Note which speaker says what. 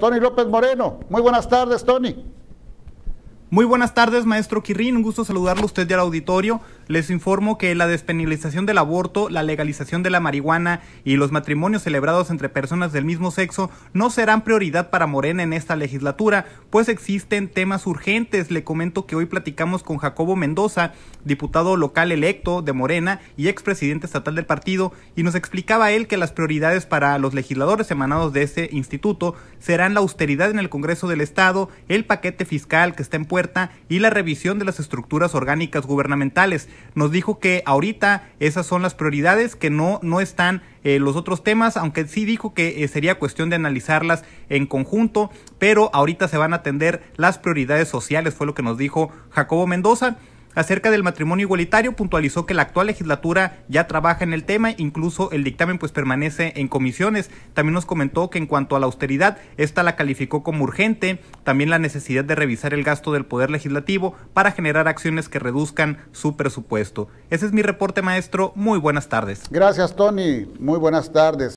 Speaker 1: Tony López Moreno. Muy buenas tardes, Tony. Muy buenas tardes, maestro Quirrín. Un gusto saludarlo a usted y al auditorio les informo que la despenalización del aborto, la legalización de la marihuana y los matrimonios celebrados entre personas del mismo sexo no serán prioridad para Morena en esta legislatura, pues existen temas urgentes. Le comento que hoy platicamos con Jacobo Mendoza, diputado local electo de Morena y expresidente estatal del partido, y nos explicaba él que las prioridades para los legisladores emanados de este instituto serán la austeridad en el Congreso del Estado, el paquete fiscal que está en puerta y la revisión de las estructuras orgánicas gubernamentales nos dijo que ahorita esas son las prioridades, que no, no están eh, los otros temas, aunque sí dijo que eh, sería cuestión de analizarlas en conjunto, pero ahorita se van a atender las prioridades sociales, fue lo que nos dijo Jacobo Mendoza. Acerca del matrimonio igualitario, puntualizó que la actual legislatura ya trabaja en el tema, incluso el dictamen pues permanece en comisiones. También nos comentó que en cuanto a la austeridad, esta la calificó como urgente, también la necesidad de revisar el gasto del poder legislativo para generar acciones que reduzcan su presupuesto. Ese es mi reporte, maestro. Muy buenas tardes. Gracias, Tony. Muy buenas tardes.